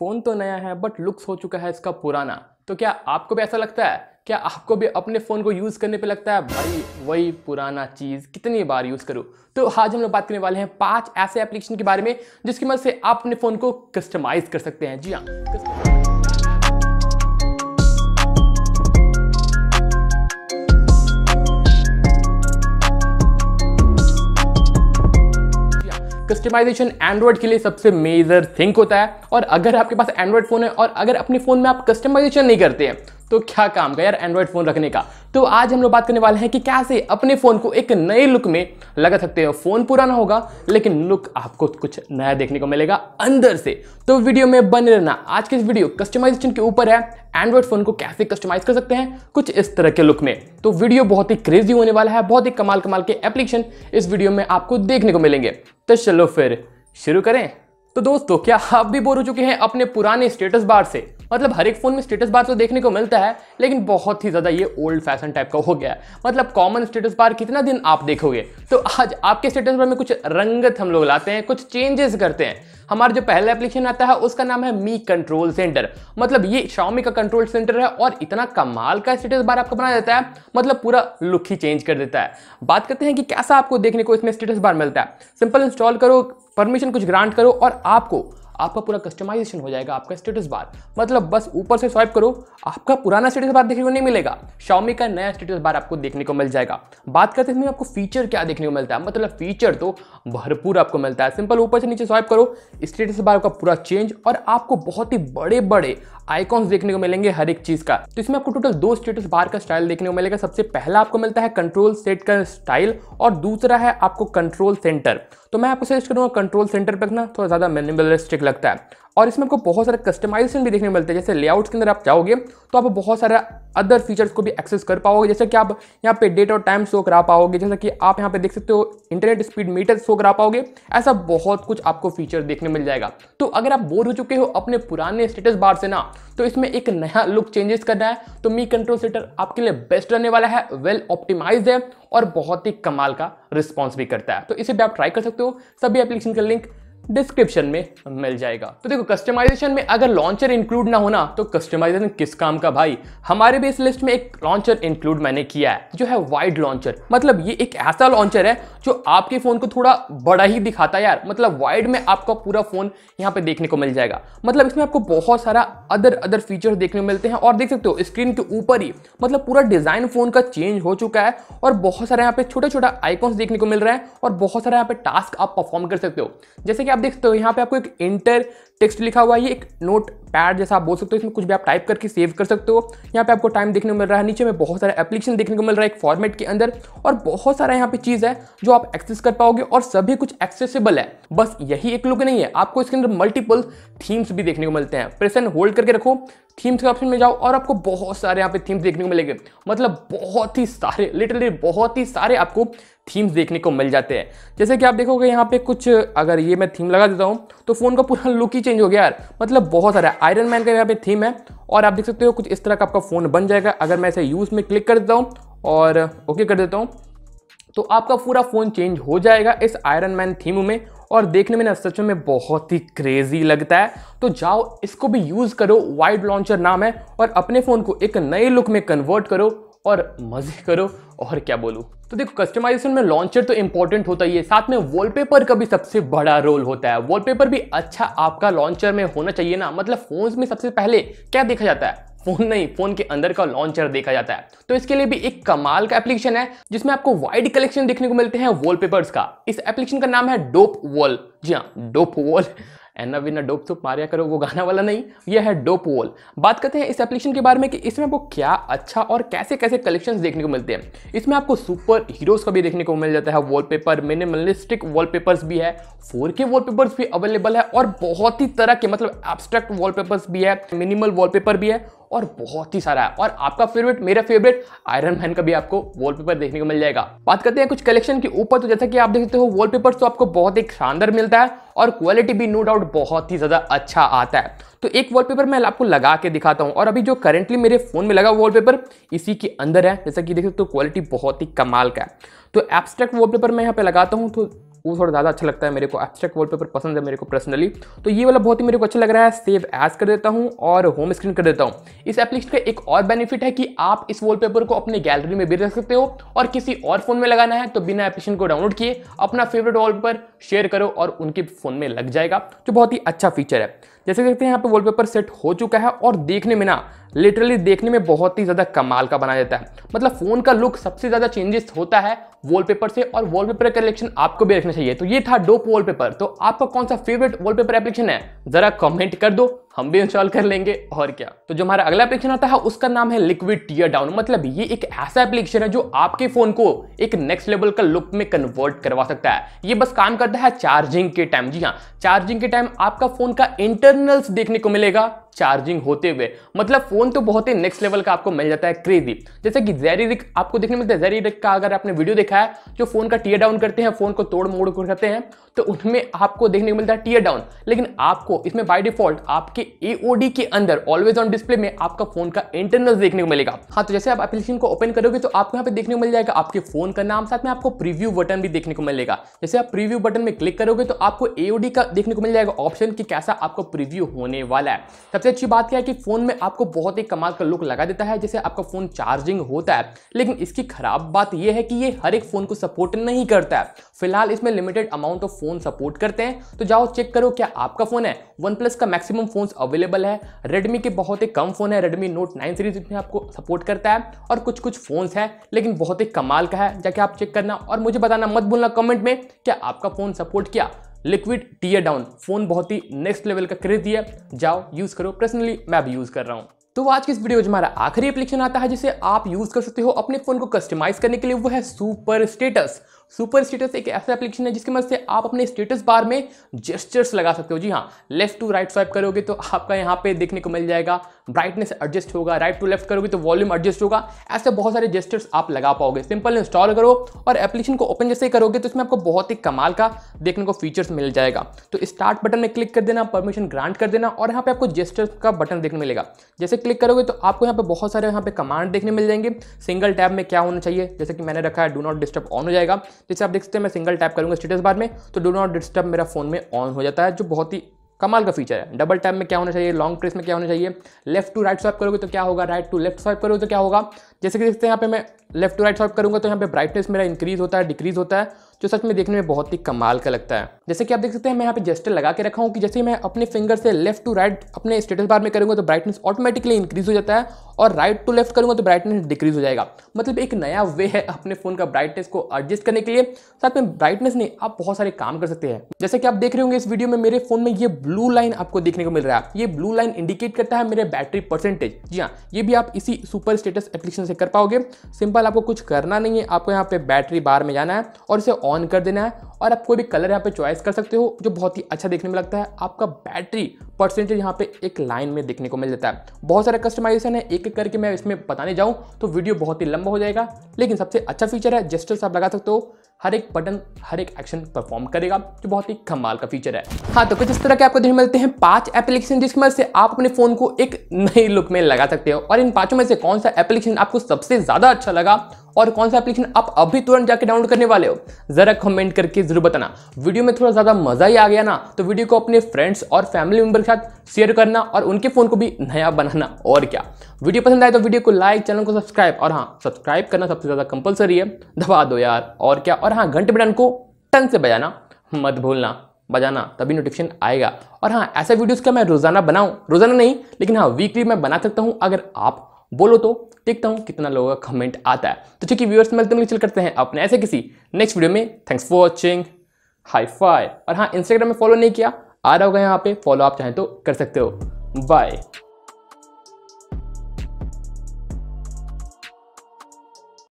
phone तो नया है बट लुक्स हो चुका है इसका पुराना तो क्या आपको भी ऐसा लगता है क्या आपको भी अपने फ़ोन को यूज़ करने पे लगता है भाई वही पुराना चीज़ कितनी बार यूज़ करूँ तो आज हम लोग बात करने वाले हैं पांच ऐसे एप्लीकेशन के बारे में जिसकी मदद से आप अपने फ़ोन को कस्टमाइज़ कर सकते हैं जी हाँ कस्टमाइजेशन एंड्रॉइड के लिए सबसे मेजर थिंक होता है और अगर आपके पास एंड्रॉइड फोन है और अगर अपने फोन में आप कस्टमाइजेशन नहीं करते हैं तो क्या काम का यार एंड्रॉयड फ़ोन रखने का तो आज हम लोग बात करने वाले हैं कि कैसे अपने फ़ोन को एक नए लुक में लगा सकते हो फ़ोन पुराना होगा लेकिन लुक आपको कुछ नया देखने को मिलेगा अंदर से तो वीडियो में बने रहना आज की वीडियो कस्टमाइजेशन के ऊपर है एंड्रॉयड फ़ोन को कैसे कस्टमाइज़ कर सकते हैं कुछ इस तरह के लुक में तो वीडियो बहुत ही क्रेजी होने वाला है बहुत ही कमाल कमाल के एप्लीकेशन इस वीडियो में आपको देखने को मिलेंगे तो चलो फिर शुरू करें तो दोस्तों क्या आप भी बोर हो चुके हैं अपने पुराने स्टेटस बार से मतलब हर एक फ़ोन में स्टेटस बार तो देखने को मिलता है लेकिन बहुत ही ज़्यादा ये ओल्ड फैशन टाइप का हो गया है मतलब कॉमन स्टेटस बार कितना दिन आप देखोगे तो आज आपके स्टेटस बार में कुछ रंगत हम लोग लाते हैं कुछ चेंजेस करते हैं हमारा जो पहला एप्लीकेशन आता है उसका नाम है मी कंट्रोल सेंटर मतलब ये शॉमी का कंट्रोल सेंटर है और इतना कमाल का स्टेटस बार आपका बना देता है मतलब पूरा लुक ही चेंज कर देता है बात करते हैं कि कैसा आपको देखने को इसमें स्टेटस बार मिलता है सिंपल इंस्टॉल करो परमिशन कुछ ग्रांट करो और आपको आपका पूरा कस्टमाइजेशन हो जाएगा आपका स्टेटस बार मतलब बस ऊपर से स्वाइप करो आपका पुराना स्टेटस बार देखने को नहीं मिलेगा शाओमी का नया स्टेटस बार आपको देखने को मिल जाएगा बात करते हैं इसमें आपको फीचर क्या देखने को मिलता है मतलब फीचर तो भरपूर आपको मिलता है सिंपल ऊपर से नीचे स्वाइप करो स्टेटस बार का पूरा चेंज और आपको बहुत ही बड़े बड़े आइकॉन्स देखने को मिलेंगे हर एक चीज का तो इसमें आपको टोटल दो स्टेटस बार का स्टाइल देखने को मिलेगा सबसे पहला आपको मिलता है कंट्रोल सेट का स्टाइल और दूसरा है आपको कंट्रोल सेंटर तो मैं आपको सजेस्ट करूंगा कंट्रोल सेंटर पर रखना थोड़ा ज़्यादा मिनिमलिस्टिक लगता है और इसमें आपको बहुत सारे कस्टमाइजेशन भी देखने को मिलते हैं जैसे लेआउट के अंदर आप जाओगे तो आप बहुत सारा अदर फीचर्स को भी एक्सेस कर पाओगे जैसे कि आप यहाँ पे डेट और टाइम शो करा पाओगे जैसा कि आप यहाँ पे देख सकते हो इंटरनेट स्पीड मीटर शो करा पाओगे ऐसा बहुत कुछ आपको फीचर देखने मिल जाएगा तो अगर आप बोर हो चुके हो अपने पुराने स्टेटस बार से ना तो इसमें एक नया लुक चेंजेस करना है तो मी कंट्रोल सेटर आपके लिए बेस्ट रहने वाला है वेल ऑप्टिमाइज है और बहुत ही कमाल का रिस्पॉन्स भी करता है तो इसे भी आप ट्राई कर सकते हो सभी एप्लीकेशन का लिंक डिस्क्रिप्शन में मिल जाएगा तो देखो कस्टमाइजेशन में अगर लॉन्चर इंक्लूड ना होना तो कस्टमाइजेशन किस काम का भाई हमारे भी इस लिस्ट में एक लॉन्चर इंक्लूड मैंने किया है जो है वाइड लॉन्चर मतलब ये एक ऐसा लॉन्चर है जो आपके फोन को थोड़ा बड़ा ही दिखाता है यार मतलब वाइड में आपका पूरा फोन यहाँ पे देखने को मिल जाएगा मतलब इसमें आपको बहुत सारा अदर अदर फीचर देखने को मिलते हैं और देख सकते हो स्क्रीन के ऊपर ही मतलब पूरा डिजाइन फोन का चेंज हो चुका है और बहुत सारे यहाँ पे छोटा छोटा आइकॉन्स देखने को मिल रहे हैं और बहुत सारे यहाँ पे टास्क आप परफॉर्म कर सकते हो जैसे कि आप आप देखते हो यहाँ पे आपको एक इंटर टेक्स्ट लिखा हुआ है ये एक नोट पैड जैसा आप बोल सकते हो इसमें कुछ भी आप टाइप करके सेव कर सकते हो यहाँ पे आपको टाइम देखने को मिल रहा है नीचे में बहुत सारे एप्लीकेशन देखने को मिल रहा है एक फॉर्मेट के अंदर और बहुत सारा यहाँ पे चीज़ है जो आप एक्सेस कर पाओगे और सभी कुछ एक्सेसिबल है बस यही एक लुक नहीं है आपको इसके अंदर मल्टीपल थीम्स भी देखने को मिलते हैं प्रेसन होल्ड करके रखो थीम्स के ऑप्शन में जाओ और आपको बहुत सारे यहाँ पे थीम्स देखने को मिलेंगे मतलब बहुत ही सारे लिटरली बहुत ही सारे आपको थीम्स देखने को मिल जाते हैं जैसे कि आप देखोगे यहाँ पे कुछ अगर ये मैं थीम लगा देता हूँ तो फ़ोन का पूरा लुक ही चेंज हो गया यार मतलब बहुत सारा आयरन मैन का यहाँ पे थीम है और आप देख सकते हो कुछ इस तरह का आपका फ़ोन बन जाएगा अगर मैं इसे यूज़ में क्लिक कर देता हूँ और ओके कर देता हूँ तो आपका पूरा फ़ोन चेंज हो जाएगा इस आयरन मैन थीम में और देखने में ना सच में बहुत ही क्रेजी लगता है तो जाओ इसको भी यूज़ करो वाइड लॉन्चर नाम है और अपने फ़ोन को एक नए लुक में कन्वर्ट करो और मज़े करो और क्या बोलूँ तो देखो कस्टमाइजेशन में लॉन्चर तो इंपॉर्टेंट होता ही है साथ में वॉलपेपर का भी सबसे बड़ा रोल होता है वॉलपेपर भी अच्छा आपका लॉन्चर में होना चाहिए ना मतलब फोन्स में सबसे पहले क्या देखा जाता है फोन नहीं फोन के अंदर का लॉन्चर देखा जाता है तो इसके लिए भी एक कमाल का एप्लीकेशन है जिसमें आपको वाइड कलेक्शन देखने को मिलते हैं वॉलपेपर्स का इस एप्लीकेशन का नाम है डोप वॉल जी हाँ डोप वॉल एना विना डोप थुप मारिया करो वो गाना वाला नहीं ये है डोप वॉल बात करते हैं इस एप्लीकेशन के बारे में कि इसमें आपको क्या अच्छा और कैसे कैसे कलेक्शन देखने को मिलते हैं इसमें आपको सुपर हीरोज का भी देखने को मिल जाता है वॉलपेपर मिनिमलिस्टिक वॉलपेपर्स भी है फोर के पेपर्स भी अवेलेबल है और बहुत ही तरह के मतलब एब्स्ट्रैक्ट वॉलपेपर्स भी है मिनिमल वॉलपेपर भी है और बहुत ही सारा है और आपका फेवरेट मेरा फेवरेट आयरन मैन का भी आपको वॉलपेपर देखने को मिल जाएगा बात करते हैं कुछ कलेक्शन के ऊपर तो जैसा कि आप देखते हो वॉलपेपर तो आपको बहुत ही शानदार मिलता है और क्वालिटी भी नो डाउट बहुत ही ज़्यादा अच्छा आता है तो एक वॉलपेपर मैं आपको लगा के दिखाता हूँ और अभी जो करेंटली मेरे फ़ोन में लगा वॉलपेपर इसी के अंदर है जैसा कि देख सकते हो तो क्वालिटी बहुत ही कमाल का है तो एब्स्ट्रैक्ट वॉलपेपर मैं यहाँ पे लगाता हूँ तो वो थोड़ा ज़्यादा अच्छा लगता है मेरे को एब्स्ट्रैक्ट पेपर पसंद है मेरे को पर्सनली तो ये वाला बहुत ही मेरे को अच्छा लग रहा है सेव एज कर देता हूँ और होम स्क्रीन कर देता हूँ इस एप्लीकेशन का एक और बेनिफिट है कि आप इस वॉलपेपर को अपने गैलरी में भी रख सकते हो और किसी और फोन में लगाना है तो बिना एप्लीकेशन को डाउनलोड किए अपना फेवरेट पेपर शेयर करो और उनके फोन में लग जाएगा जो बहुत ही अच्छा फीचर है जैसे देखते हैं यहाँ पे वॉलपेपर सेट हो चुका है और देखने में ना लिटरली देखने में बहुत ही ज़्यादा कमाल का बना जाता है मतलब फ़ोन का लुक सबसे ज़्यादा चेंजेस होता है वॉलपेपर से और वॉलपेपर का कलेक्शन आपको भी रखना चाहिए तो ये था डोप वॉलपेपर तो आपका कौन सा फेवरेट वॉलपेपर एप्लीकेशन है जरा कमेंट कर दो हम भी इंस्टॉल कर लेंगे और क्या तो जो हमारा अगला एप्लीकेशन आता है उसका नाम है लिक्विड टीयर डाउन मतलब ये एक ऐसा एप्लीकेशन है जो आपके फोन को एक नेक्स्ट लेवल का लुक में कन्वर्ट करवा सकता है ये बस काम करता है चार्जिंग के टाइम जी हाँ चार्जिंग के टाइम आपका फोन का इंटरनल्स देखने को मिलेगा चार्जिंग होते हुए मतलब फोन तो बहुत ही नेक्स्ट लेवल का आपको मिल जाता है क्रेजी जैसे कि जेरी रिक आपको देखने मिलता है जेरी रिक का अगर आपने वीडियो देखा है जो फोन का टीयर डाउन करते हैं फोन को तोड़ मोड़ करते हैं तो उनमें आपको देखने को मिलता है टीयर डाउन लेकिन आपको इसमें बाय डिफॉल्ट आपके आपके एओडी के अंदर ऑलवेज ऑन डिस्प्ले में आपका फोन का इंटरनल देखने को मिलेगा हाँ तो जैसे आप एप्लीकेशन को ओपन करोगे तो आपको यहाँ पे देखने को मिल जाएगा आपके फोन का नाम साथ में आपको प्रीव्यू बटन भी देखने को मिलेगा जैसे आप प्रीव्यू बटन में क्लिक करोगे तो आपको एओडी का देखने को मिल जाएगा ऑप्शन की कैसा आपका प्रिव्यू होने वाला है सबसे अच्छी बात क्या है कि फोन में आपको बहुत ही कमाल का लुक लगा देता है जैसे आपका फोन चार्जिंग होता है लेकिन इसकी खराब बात यह है कि ये हर एक फोन को सपोर्ट नहीं करता है फिलहाल इसमें limited amount of phone support करते हैं तो जाओ चेक करो क्या आपका फोन है वन प्लस का मैक्सिमम फोन अवेलेबल है रेडमी के बहुत ही कम फोन है रेडमी नोट नाइन सीरीज इसमें आपको सपोर्ट करता है और कुछ कुछ फोन्स हैं लेकिन बहुत ही कमाल का है जाके आप चेक करना और मुझे बताना मत भूलना कमेंट में क्या आपका फोन सपोर्ट किया लिक्विड टीयर डाउन फोन बहुत ही नेक्स्ट लेवल का क्रेज दिया जाओ यूज करो पर्सनली मैं अभी यूज कर रहा हूँ तो आज की इस वीडियो में हमारा आखिरी एप्लीकेशन आता है जिसे आप यूज कर सकते हो अपने फोन को कस्टमाइज करने के लिए वो है सुपर स्टेटस सुपर स्टेटस एक ऐसा एप्लीकेशन है जिसके मदद से आप अपने स्टेटस बार में जेस्टर्स लगा सकते हो जी हाँ लेफ्ट टू राइट स्वाइप करोगे तो आपका यहाँ पे देखने को मिल जाएगा ब्राइटनेस एडजस्ट होगा राइट टू लेफ्ट करोगे तो वॉल्यूम एडजस्ट होगा ऐसे बहुत सारे जेस्टर्स आप लगा पाओगे सिंपल इंस्टॉल करो और एप्लीकेशन को ओपन जैसे करोगे तो इसमें आपको बहुत ही कमाल का देखने को फीचर्स मिल जाएगा तो स्टार्ट बटन में क्लिक कर देना परमिशन ग्रांट कर देना और यहाँ पे आपको जेस्टर्स का बटन देखने मिलेगा जैसे क्लिक करोगे तो आपको यहाँ पे बहुत सारे यहाँ पे कमांड देखने मिल जाएंगे सिंगल टैब में क्या होना चाहिए जैसे कि मैंने रखा है डू नॉट डिस्टर्ब ऑन हो जाएगा जैसे आप देख सकते हैं मैं सिंगल टैप करूँगा स्टेटस बार में तो डो नॉट डिस्टर्ब मेरा फ़ोन में ऑन हो जाता है जो बहुत ही कमाल का फीचर है डबल टैप में क्या होना चाहिए लॉन्ग प्रेस में क्या होना चाहिए लेफ्ट टू राइट स्वाइप करोगे तो क्या होगा राइट टू लेफ्ट स्वाइप करोगे तो क्या होगा जैसे कि देखते हैं यहाँ पे मैं लेफ्ट टू राइट स्वाइप करूँगा तो यहाँ पे ब्राइटनेस मेरा इंक्रीज होता है डिक्रीज होता है जो सच में देखने में बहुत ही कमाल का लगता है जैसे कि आप देख सकते हैं मैं यहाँ पे जेस्टर लगा के रखा हूँ कि जैसे मैं अपने फिंगर से लेफ्ट टू राइट अपने स्टेटस बार में करूँगा तो ब्राइटनेस ऑटोमेटिकली इंक्रीज हो जाता है और राइट टू लेफ्ट करूँगा तो ब्राइटनेस डिक्रीज हो जाएगा मतलब एक नया वे है अपने फोन का ब्राइटनेस को एडजस्ट करने के लिए साथ में ब्राइटनेस नहीं आप बहुत सारे काम कर सकते हैं जैसे कि आप देख रहे होंगे इस वीडियो में मेरे फोन में ये ब्लू लाइन आपको देखने को मिल रहा है ये ब्लू लाइन इंडिकेट करता है मेरे बैटरी परसेंटेज जी हाँ ये भी आप इसी सुपर स्टेटस एप्लीकेशन से कर पाओगे सिंपल आपको कुछ करना नहीं है आपको यहाँ पे बैटरी बार में जाना है और इसे ऑन कर देना है और आप कोई भी कलर यहाँ पे चॉइस कर सकते हो जो बहुत ही अच्छा देखने में लगता है आपका बैटरी परसेंटेज यहाँ पे एक लाइन में देखने को मिल जाता है बहुत सारे कस्टमाइजेशन है एक एक करके मैं इसमें बताने जाऊँ तो वीडियो बहुत ही लंबा हो जाएगा लेकिन सबसे अच्छा फीचर है जेस्टर्स आप लगा सकते हो हर एक बटन हर एक एक्शन परफॉर्म करेगा जो बहुत ही कमाल का फीचर है हाँ तो कुछ इस तरह के आपको देखने मिलते हैं पांच एप्लीकेशन जिसकी मदद से आप अपने फोन को एक नई लुक में लगा सकते हो और इन पांचों में से कौन सा एप्लीकेशन आपको सबसे ज्यादा अच्छा लगा और कौन सा एप्लीकेशन आप अभी तुरंत जाके डाउनलोड करने वाले हो जरा कमेंट करके जरूर बताना वीडियो में थोड़ा ज्यादा मजा ही आ गया ना तो वीडियो को अपने फ्रेंड्स और फैमिली मेंबर के साथ शेयर करना और उनके फोन को भी नया बनाना और क्या वीडियो पसंद आए तो वीडियो को लाइक चैनल को सब्सक्राइब और हाँ सब्सक्राइब करना सबसे ज्यादा कंपलसरी है दबा दो यार और क्या और हाँ घंटे बटन को टन से बजाना मत भूलना बजाना तभी नोटिफिकेशन आएगा और हाँ ऐसे वीडियोज़ का मैं रोजाना बनाऊँ रोजाना नहीं लेकिन हाँ वीकली मैं बना सकता हूँ अगर आप बोलो तो देखता हूँ कितना लोगों का कमेंट आता है तो ठीक है व्यूअर्स मिलते मिलते चल करते हैं अपने ऐसे किसी नेक्स्ट वीडियो में thanks for watching hi fi और हाँ इंस्टाग्राम में फॉलो नहीं किया आ रहा होगा यहाँ पे फॉलो आप चाहें तो कर सकते हो बाय